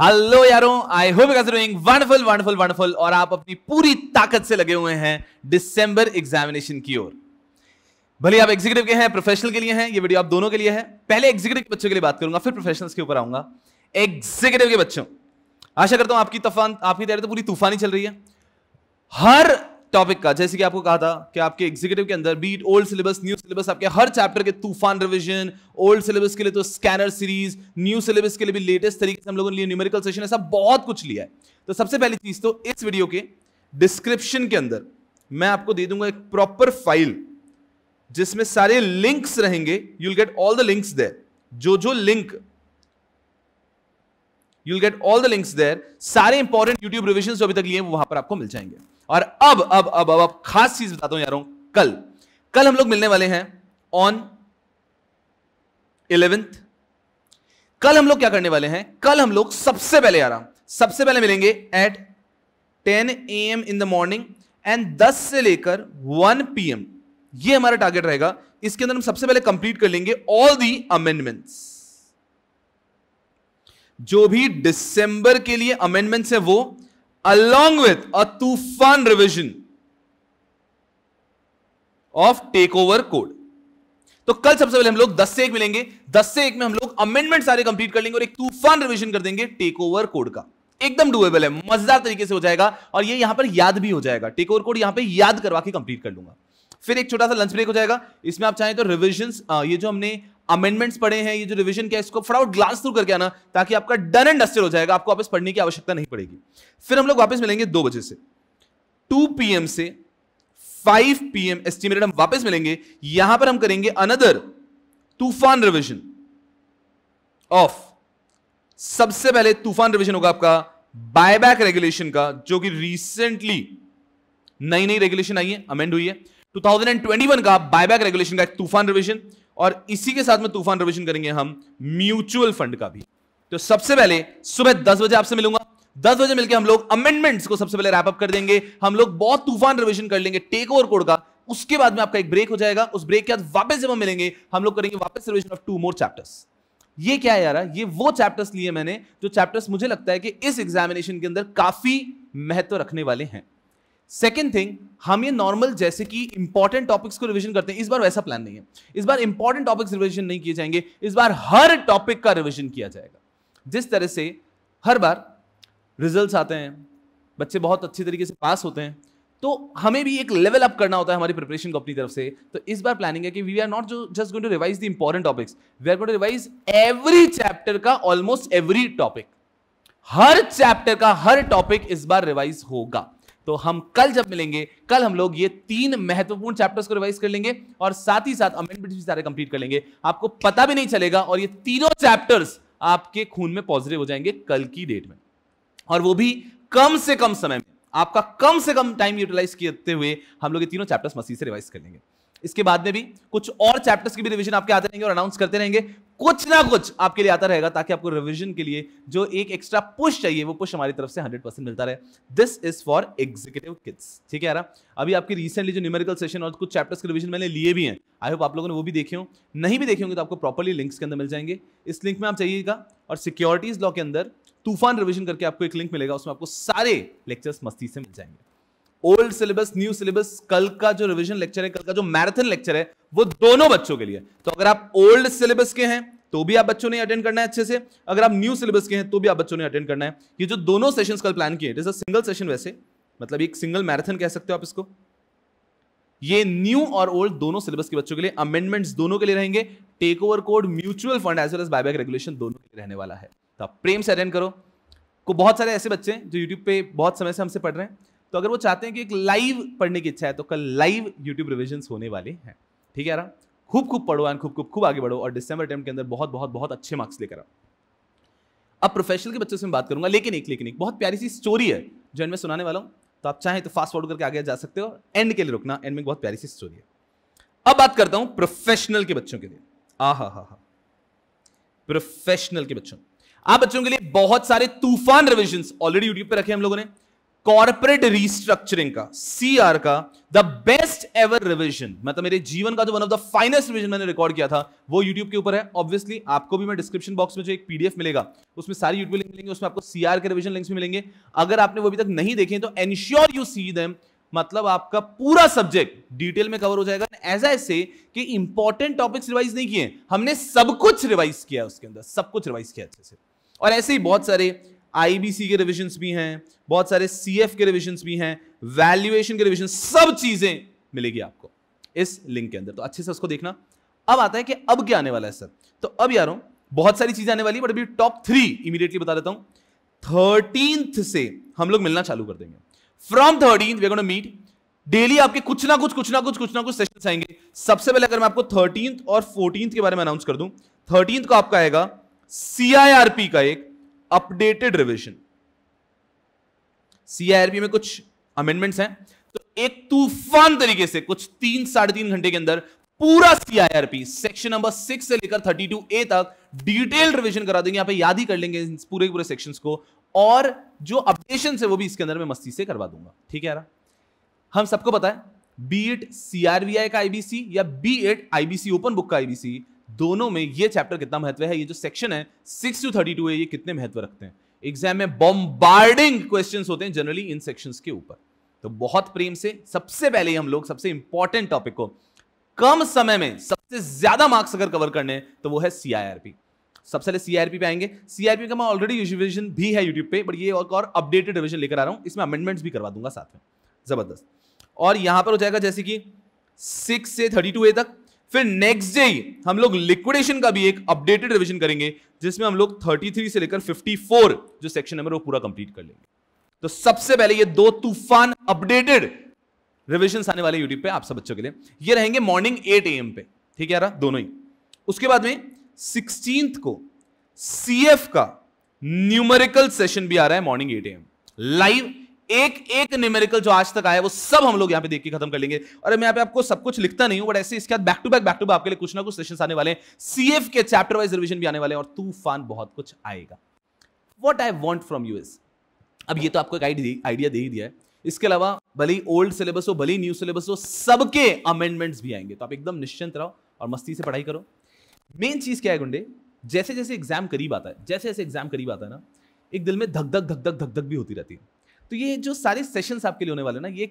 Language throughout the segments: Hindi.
हेलो यारो I hope you doing wonderful wonderful wonderful और आप अपनी पूरी ताकत से लगे हुए हैं दिसंबर एग्जामिनेशन की ओर भले आप एग्जीक्यूटिव के हैं प्रोफेशनल के लिए हैं ये वीडियो आप दोनों के लिए है पहले एग्जीक्यूटिव के बच्चों के लिए बात करूंगा फिर प्रोफेशनल्स के ऊपर आऊंगा एग्जीक्यूटिव के बच्चों आशा करता हूं आपकी तफान आपकी तैयारी तो पूरी तूफानी चल रही है हर टॉपिक का जैसे कि आपको कहा था कि आपके एग्जीक्यूटिव के अंदर बीट ओल्ड सिलेबस न्यू सिलेबस आपके हर चैप्टर के तूफान रिविजन ओल्ड सिलेबस के लिए तो स्कैनर सीरीज न्यू सिलेबस के लिए भी लेटेस्ट तरीके से हम लोगों ने लिए न्यूमेरिकल सेशन ऐसा बहुत कुछ लिया है तो सबसे पहली चीज तो इस वीडियो के डिस्क्रिप्शन के अंदर मैं आपको दे दूंगा एक प्रॉपर फाइल जिसमें सारे लिंक्स रहेंगे you'll get all the links there जो जो link you'll get all the links there सारे इंपॉर्टेंट यूट्यूब रिविजन जो अभी तक लिए वो वहां पर आपको मिल जाएंगे और अब अब अब अब, अब खास चीज बताता हूं यारों कल कल हम लोग मिलने वाले हैं ऑन इलेवेंथ कल हम लोग क्या करने वाले हैं कल हम लोग सबसे पहले यार सबसे पहले मिलेंगे at 10 A M in the morning and 10 से लेकर 1 एम ये हमारा टारगेट रहेगा इसके अंदर हम सबसे पहले कंप्लीट कर लेंगे ऑल दी अमेंडमेंट्स जो भी दिसंबर के लिए अमेंडमेंट्स है वो अलोंग विथ अ तूफान revision of takeover code तो कल सबसे पहले हम लोग 10 से एक मिलेंगे 10 से एक में हम लोग अमेंडमेंट सारे कंप्लीट कर लेंगे और एक तूफान रिविजन कर देंगे टेक ओवर कोड का एकदम डुएबल है मजेदार तरीके से हो जाएगा और ये यहां पर याद भी हो जाएगा टेक ओवर कोड यहां पे याद करवा के कंप्लीट कर लूंगा फिर एक छोटा सा लंच ब्रेक हो जाएगा इसमें आप चाहें तो रिविजन ये जो हमने अमेंडमेंट्स पड़े हैं ये जो रिविजन किया इसको फटाउट ग्लास थ्रू करके आना ताकि आपका डन एंड डस्टर हो जाएगा आपको वापस पढ़ने की आवश्यकता नहीं पड़ेगी फिर हम लोग वापस मिलेंगे दो बजे से टू पी से फाइव पी एम एस्टिमेटेड हम वापस मिलेंगे यहां पर हम करेंगे अनदर तूफान रिविजन ऑफ सबसे पहले तूफान रिविजन होगा आपका बायबैक रेगुलेशन का जो कि रिसेंटली नई नई रेगुलेशन आई है अमेंड हुई है 2021 का बायबैक रेगुलेशन का एक तूफान रिविजन और इसी के साथ में तूफान रिविजन करेंगे हम म्यूचुअल फंड का भी तो सबसे पहले सुबह दस बजे आपसे मिलूंगा दस बजे मिलकर हम लोग अमेंडमेंट्स को सबसे पहले रैपअप कर देंगे हम लोग बहुत तूफान रिविजन कर लेंगे टेक ओवर कोड का उसके बाद में आपका एक ब्रेक हो जाएगा उस ब्रेक के बाद वापस जब हम मिलेंगे हम लोग करेंगे वापस revision of two more chapters ये क्या है यार ये वो चैप्टर्स लिए मैंने जो चैप्टर्स मुझे लगता है कि इस एग्जामिनेशन के अंदर काफी महत्व रखने वाले हैं सेकेंड थिंग हम ये नॉर्मल जैसे कि इंपॉर्टेंट टॉपिक्स को रिविजन करते हैं इस बार वैसा प्लान नहीं है इस बार इंपॉर्टेंट टॉपिक्स रिविजन नहीं किए जाएंगे इस बार हर टॉपिक का रिविजन किया जाएगा जिस तरह से हर बार रिजल्ट्स आते हैं बच्चे बहुत अच्छे तरीके से पास होते हैं तो हमें भी एक लेवल अप करना होता है हमारी प्रिपरेशन को अपनी तरफ से तो इस बार प्लानिंग है कि we are not just going to revise the important topics we are going to revise every chapter का ऑलमोस्ट एवरी टॉपिक हर चैप्टर का हर टॉपिक इस बार रिवाइज होगा तो हम कल जब मिलेंगे कल हम लोग ये तीन महत्वपूर्ण चैप्टर्स को रिवाइज कर लेंगे और साथ ही साथ अमेंडमेंट भी सारे कंप्लीट कर लेंगे आपको पता भी नहीं चलेगा और ये तीनों चैप्टर्स आपके खून में पॉजिटिव हो जाएंगे कल की डेट में और वो भी कम से कम समय में आपका कम से कम टाइम यूटिलाइज करते हुए हम लोग ये तीनों चैप्टर्स मसीह से रिवाइज कर लेंगे इसके बाद में भी कुछ और चैप्टर्स की भी रिवीजन आपके आते रहेंगे और अनाउंस करते रहेंगे कुछ ना कुछ आपके लिए आता रहेगा ताकि आपको रिवीजन के लिए जो एक एक्स्ट्रा पुश चाहिए वो पुश हमारी तरफ से 100 परसेंट मिलता रहे this is for executive kids ठीक है यार अभी आपके रिसेंटली जो न्यूमेरिकल सेशन और कुछ चैप्टर्स के रिविजन मैंने लिए भी हैं आई होप आप लोगों ने वो भी देखे हो नहीं भी देखे होंगे तो आपको प्रॉपरली लिंक्स के अंदर मिल जाएंगे इस लिंक में आप चाहिएगा और सिक्योरिटीज लॉ के अंदर तूफान रिविजन करके आपको एक लिंक मिलेगा उसमें आपको सारे लेक्चर्स मस्ती से मिल जाएंगे ओल्ड सिलेबस न्यू सिलेबस कल का जो रिविजन लेक्चर है कल का जो मैराथन लेक्चर है वो दोनों बच्चों के लिए तो अगर आप ओल्ड सिलेबस के हैं तो भी आप बच्चों ने अटेंड करना है अच्छे से अगर आप न्यू सिलेबस के हैं तो भी आप बच्चों ने अटेंड करना है ये जो दोनों सेशंस कल प्लान किए इट अ सिंगल सेशन वैसे मतलब एक सिंगल मैराथन कह सकते हो आप इसको ये न्यू और ओल्ड दोनों सिलेबस के बच्चों के लिए अमेंडमेंट्स दोनों के लिए रहेंगे takeover code mutual fund as well as buyback regulation दोनों के लिए रहने वाला है तो आप प्रेम से अटेंड करो को बहुत सारे ऐसे बच्चे हैं जो यूट्यूब पे बहुत समय से हमसे पढ़ रहे हैं तो अगर वो चाहते हैं कि एक लाइव पढ़ने की इच्छा है तो कल लाइव यूट्यूब रिविजन होने वाले हैं ठीक है खूब खूब पढ़ो एंड खूब खूब खूब आगे बढ़ो और डिसंबर अटैम्प्ट के अंदर बहुत बहुत बहुत अच्छे मार्क्स लेकर आओ अब प्रोफेशनल के बच्चों से मैं बात करूंगा लेकिन एक लेकिन एक बहुत प्यारी सी स्टोरी है जो एंड में सुनाने वाला हूँ तो आप चाहें तो फास्ट फॉरवर्ड करके आगे जा सकते हो एंड के लिए रुकना एंड में बहुत प्यारी सी स्टोरी है अब बात करता हूँ प्रोफेशनल के बच्चों के लिए आ हा हा हा प्रोफेशनल के बच्चों आप बच्चों के लिए बहुत सारे तूफान रिविजन ऑलरेडी यूट्यूब पर रखे हम लोगों ने कॉर्पोरेट रिस्ट्रक्चरिंग का सी आर का द बेस्ट एवर रिविजन मतलब मेरे जीवन का जो one of the finest revision मैंने रिकॉर्ड किया था वो यूट्यूब के ऊपर है ऑब्वियसली आपको भी मैं डिस्क्रिप्शन बॉक्स में जो एक पीडीएफ मिलेगा उसमें सारी यूट्यूब लिंक मिलेंगे उसमें आपको सी आर के रिविजन लिंक्स भी मिलेंगे अगर आपने वो अभी तक नहीं देखे तो एनश्योर यू सी दैम मतलब आपका पूरा सब्जेक्ट डिटेल में कवर हो जाएगा एज आई से कि इंपॉर्टेंट टॉपिक्स रिवाइज नहीं किए हमने सब कुछ रिवाइज किया उसके अंदर सब कुछ रिवाइज किया अच्छे से और ऐसे ही बहुत सारे आईबीसी के रिविजन भी हैं बहुत सारे सी के रिविजन भी हैं वैल्यूएशन के रिविजन सब चीजें मिलेगी आपको इस लिंक के अंदर तो अच्छे से उसको देखना अब आता है कि अब क्या आने वाला है सर तो अब यारो बहुत सारी चीजें आने वाली है बट अभी टॉप थ्री इमीडिएटली बता देता हूं थर्टींथ से हम लोग मिलना चालू कर देंगे from thirteenth we meet daily आपके कुछ ना कुछ कुछ ना कुछ कुछ ना कुछ सेशन आएंगे सबसे पहले अगर मैं आपको थर्टींथ और फोर्टींथ के बारे में अनाउंस कर दूं थर्टींथ को आपका आएगा सीआईआरपी का एक अपडेटेड रिविजन सीआईआरबी में कुछ अमेंडमेंट्स हैं तो एक तूफान तरीके से कुछ तीन साढ़े तीन घंटे के अंदर पूरा सीआईआरपी सेक्शन नंबर सिक्स से लेकर थर्टी टू ए तक डिटेल रिविजन करा देंगे यहां पे याद ही कर लेंगे पूरे पूरे सेक्शन को और जो अपडेशन है वो भी इसके अंदर मैं मस्ती से करवा दूंगा ठीक है यार हम सबको पता है बी एट सीआरबीआई का आईबीसी या B at IBC open book का आईबीसी दोनों में ये चैप्टर कितना महत्व है ये जो सेक्शन है सिक्स टू थर्टी टू है ये कितने महत्व रखते हैं एग्जाम में बॉम्बार्डिंग क्वेश्चन होते हैं जनरली इन सेक्शन के ऊपर तो बहुत प्रेम से सबसे पहले हम लोग सबसे इंपॉर्टेंट टॉपिक को कम समय में सबसे ज्यादा मार्क्स अगर कवर करने हैं तो वो है सीआईआरपी सबसे पहले सीआरपी पे आएंगे सीआरपी का मैं ऑलरेडी रिविजन भी है यूट्यूब पे बट ये और, और अपडेटेड रिविजन लेकर आ रहा हूं इसमें अमेंडमेंट्स भी करवा दूंगा साथ में जबरदस्त और यहां पर हो जाएगा जैसे कि सिक्स से थर्टी टू ए तक फिर नेक्स्ट डे हम लोग लिक्विडेशन का भी एक अपडेटेड रिविजन करेंगे जिसमें हम लोग 33 से लेकर 54 जो सेक्शन नंबर वो पूरा कंप्लीट कर लेंगे तो सबसे पहले ये दो तूफान अपडेटेड रिविजन आने वाले यूट्यूब पे आप सब बच्चों के लिए ये रहेंगे मॉर्निंग एट एम पे ठीक है दोनों ही उसके बाद में सिक्सटीन को सी का न्यूमेरिकल सेशन भी आ रहा है मॉर्निंग एट एम लाइव एक एक न्यूमेरिकल जो आज तक आया वो सब हम लोग यहाँ पे देख के खत्म कर लेंगे और मैं यहाँ पे आपको सब कुछ लिखता नहीं हूँ बट ऐसे इसके बाद back to back back to back आपके लिए कुछ ना कुछ सेशन आने वाले हैं सीएफ के चैप्टर वाइज रिविजन भी आने वाले हैं और तूफान बहुत कुछ आएगा what I want from you is अब ये तो आपको एक आइडिया दे ही दिया है इसके अलावा भले ही ओल्ड सिलेबस हो भले ही न्यू सिलेबस हो सबके अमेंडमेंट्स भी आएंगे तो आप एकदम निश्चिंत रहो और मस्ती से पढ़ाई करो मेन चीज़ क्या है गुंडे जैसे जैसे एग्जाम करीब आता है जैसे जैसे एग्जाम करीब आता है ना एक दिल में धक धक धक धक धक धक भी होती रहती है तो ये जो सारे सेशंस आपके लिए होने वाले ना ये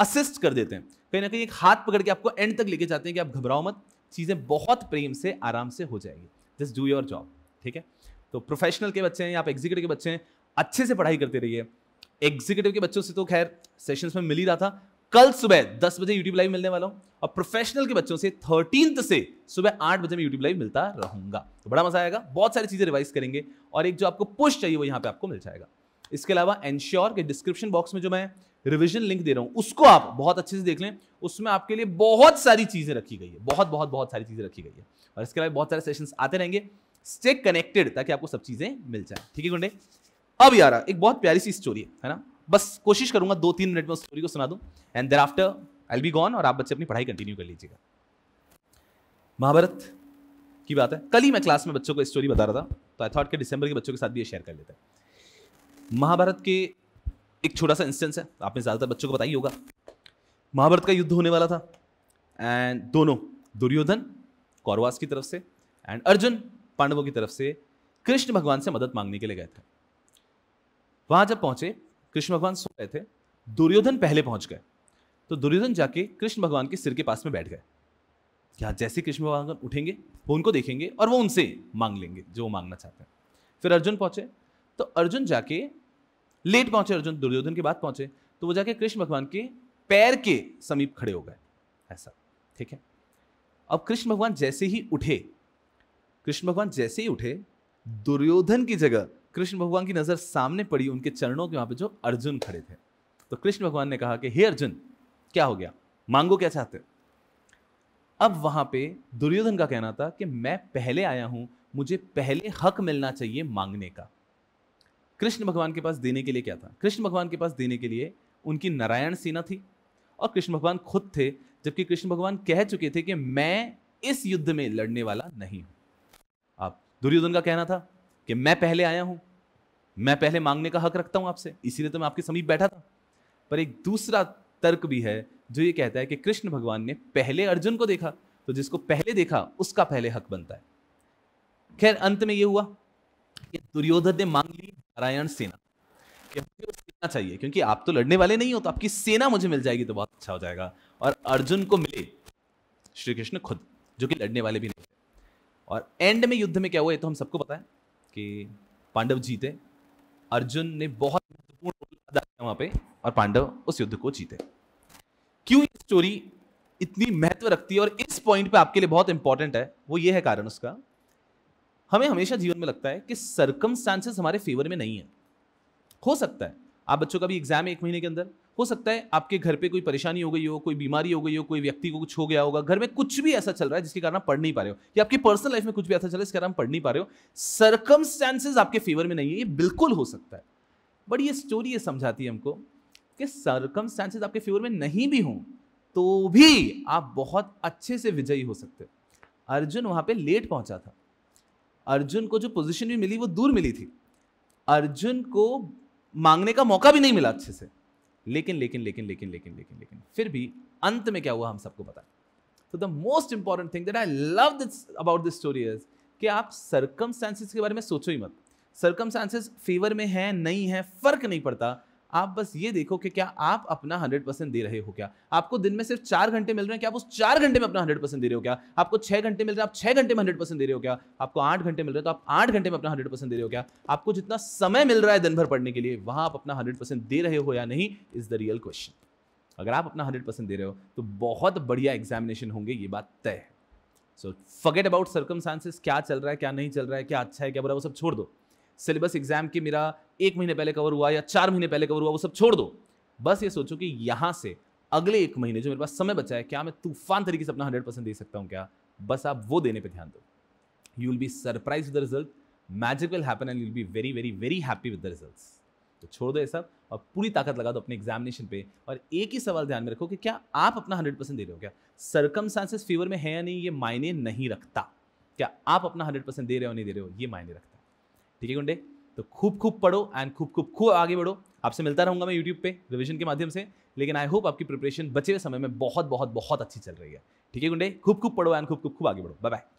असिस्ट कर देते हैं कहीं ना कहीं एक हाथ पकड़ के आपको एंड तक लेके जाते हैं कि आप घबराओ मत चीज़ें बहुत प्रेम से आराम से हो जाएगी जस्ट डू योर जॉब ठीक है तो प्रोफेशनल के बच्चे हैं या आप एग्जीक्यूटिव के बच्चे हैं अच्छे से पढ़ाई करते रहिए एग्जीक्यूटिव के बच्चों से तो खैर सेशंस में मिल ही रहा था कल सुबह दस बजे यूट्यूब लाइव मिलने वाला हूँ और प्रोफेशनल के बच्चों से थर्टीन से सुबह आठ बजे में यूट्यूब लाइव मिलता रहूंगा तो बड़ा मजा आएगा बहुत सारी चीज़ें रिवाइज करेंगे और एक जो आपको पुश चाहिए वो यहाँ पे आपको मिल जाएगा इसके अलावा एनश्योर के डिस्क्रिप्शन बॉक्स में जो मैं रिविजन लिंक दे रहा हूँ उसको आप बहुत अच्छे से देख लें उसमें आपके लिए बहुत सारी चीज़ें रखी गई है बहुत बहुत बहुत सारी चीज़ें रखी गई है और इसके अलावा बहुत सारे सेशंस आते रहेंगे स्टे कनेक्टेड ताकि आपको सब चीज़ें मिल जाए ठीक है गुंडे अब यार एक बहुत प्यारी सी स्टोरी है, है ना बस कोशिश करूंगा दो तीन मिनट में उस स्टोरी को सुना दूं and thereafter I be gone और आप बच्चे अपनी पढ़ाई कंटिन्यू कर लीजिएगा महाभारत की बात है कल ही मैं क्लास में बच्चों को स्टोरी बता रहा था तो आई थॉट के दिसंबर के बच्चों के साथ भी ये शेयर कर लेता है महाभारत के एक छोटा सा इंस्टेंस है आपने ज़्यादातर बच्चों को बताई होगा महाभारत का युद्ध होने वाला था एंड दोनों दुर्योधन कौरवास की तरफ से एंड अर्जुन पांडवों की तरफ से कृष्ण भगवान से मदद मांगने के लिए गए थे वहाँ जब पहुँचे कृष्ण भगवान सो रहे थे दुर्योधन पहले पहुँच गए तो दुर्योधन जाके कृष्ण भगवान के सिर के पास में बैठ गए क्या जैसे कृष्ण भगवान उठेंगे वो उनको देखेंगे और वो उनसे मांग लेंगे जो वो मांगना चाहते हैं फिर अर्जुन पहुँचे तो अर्जुन जाके लेट पहुंचे अर्जुन दुर्योधन के बाद पहुंचे तो वो जाके कृष्ण भगवान के पैर के समीप खड़े हो गए ऐसा ठीक है अब कृष्ण भगवान जैसे ही उठे कृष्ण भगवान जैसे ही उठे दुर्योधन की जगह कृष्ण भगवान की नजर सामने पड़ी उनके चरणों के वहां पे जो अर्जुन खड़े थे तो कृष्ण भगवान ने कहा कि हे अर्जुन क्या हो गया मांगो क्या चाहते अब वहां पे दुर्योधन का कहना था कि मैं पहले आया हूं मुझे पहले हक मिलना चाहिए मांगने का कृष्ण भगवान के पास देने के लिए क्या था कृष्ण भगवान के पास देने के लिए उनकी नारायण सेना थी और कृष्ण भगवान खुद थे जबकि कृष्ण भगवान कह चुके थे कि मैं इस युद्ध में लड़ने वाला नहीं हूं आप दुर्योधन का कहना था कि मैं पहले आया हूँ मैं पहले मांगने का हक रखता हूँ आपसे इसीलिए तो मैं आपके समीप बैठा था पर एक दूसरा तर्क भी है जो ये कहता है कि कृष्ण भगवान ने पहले अर्जुन को देखा तो जिसको पहले देखा उसका पहले हक बनता है खैर अंत में ये हुआ कि दुर्योधन ने मांग ली नारायण सेना मुझे सेना चाहिए क्योंकि आप तो लड़ने वाले नहीं हो तो आपकी सेना मुझे मिल जाएगी तो बहुत अच्छा हो जाएगा और अर्जुन को मिले श्री कृष्ण खुद जो कि लड़ने वाले भी नहीं और एंड में युद्ध में क्या हुआ ये तो हम सबको पता है कि पांडव जीते अर्जुन ने बहुत महत्वपूर्ण रोल अदा किया वहां पे और पांडव उस युद्ध को जीते क्यों ये स्टोरी इतनी महत्व रखती है और इस पॉइंट पे आपके लिए बहुत इंपॉर्टेंट है वो ये है कारण उसका हमें हमेशा जीवन में लगता है कि सर्कमस्टांसेस हमारे फेवर में नहीं है हो सकता है आप बच्चों का भी एग्जाम है एक महीने के अंदर हो सकता है आपके घर पे कोई परेशानी हो गई हो कोई बीमारी हो गई हो कोई व्यक्ति को कुछ हो गया होगा घर में कुछ भी ऐसा चल रहा है जिसके कारण आप पढ़ नहीं पा रहे हो या आपकी पर्सनल लाइफ में कुछ भी ऐसा चल रहा है जिसके कारण पढ़ नहीं पा रहे हो सर्कमस्टांसेस आपके फेवर में नहीं है ये बिल्कुल हो सकता है बट ये स्टोरी ये समझाती है हमको कि सर्कमस्टांसेज आपके फेवर में नहीं भी हों तो भी आप बहुत अच्छे से विजयी हो सकते हो अर्जुन वहाँ पे लेट पहुँचा था अर्जुन को जो पोजीशन भी मिली वो दूर मिली थी अर्जुन को मांगने का मौका भी नहीं मिला अच्छे से लेकिन लेकिन लेकिन लेकिन लेकिन लेकिन लेकिन फिर भी अंत में क्या हुआ हम सबको पता तो the most important thing that I love this about this story is कि आप सर्कमस्टांसिस के बारे में सोचो ही मत सर्कमस्टांसिस फेवर में है नहीं है फर्क नहीं पड़ता आप बस ये देखो कि क्या आप अपना हंड्रेड परसेंट दे रहे हो क्या आपको दिन में सिर्फ चार घंटे मिल रहे हैं क्या आप उस चार घंटे में अपना हंड्रेड परसेंट दे रहे हो क्या आपको छह घंटे मिल रहे हैं आप छह घंटे में हंड्रेड परसेंट दे रहे हो क्या आपको आठ घंटे मिल रहे हैं तो आप आठ घंटे में अपना हंड्रेड परसेंट दे रहे हो क्या आपको जितना समय मिल रहा है दिन भर पढ़ने के लिए वहां आप अपना हंड्रेड परसेंट दे रहे हो या नहीं इज़ द रियल क्वेश्चन अगर आप अपना हंड्रेड परसेंट दे रहे हो तो बहुत बढ़िया एग्जामिनेशन होंगे ये बात तय है सो फगेट अबाउट सर्कम क्या चल रहा है क्या नहीं चल रहा है क्या अच्छा है क्या बुरा वो सब छोड़ दो सिलेबस एग्जाम के मेरा एक महीने पहले कवर हुआ या चार महीने पहले कवर हुआ वो सब छोड़ दो बस ये सोचो कि यहाँ से अगले एक महीने जो मेरे पास समय बचा है क्या मैं तूफान तरीके से अपना हंड्रेड परसेंट दे सकता हूँ क्या बस आप वो देने पर ध्यान दो you will be surprise with the result magic will happen and you'll be very very very happy with the result तो छोड़ दो ये सब और पूरी ताकत लगा दो अपने एग्जामिनेशन पे और एक ही सवाल ध्यान में रखो कि क्या आप अपना हंड्रेड परसेंट दे रहे हो क्या सरकम फेवर में है या नहीं ये मायने नहीं रखता क्या आप अपना हंड्रेड परसेंट दे रहे हो नहीं दे रहे हो ये मायने रखता ठीक है गुंडे तो खूब खूब पढ़ो एंड खूब खूब खूब आगे बढ़ो आपसे मिलता रहूंगा मैं यूट्यूब पे रिविजन के माध्यम से लेकिन आई होप आपकी प्रिपरेशन बचे हुए समय में बहुत बहुत बहुत अच्छी चल रही है ठीक है गुंडे खूब खूब पढ़ो एंड खूब खूब खूब आगे बढ़ो बाय बाय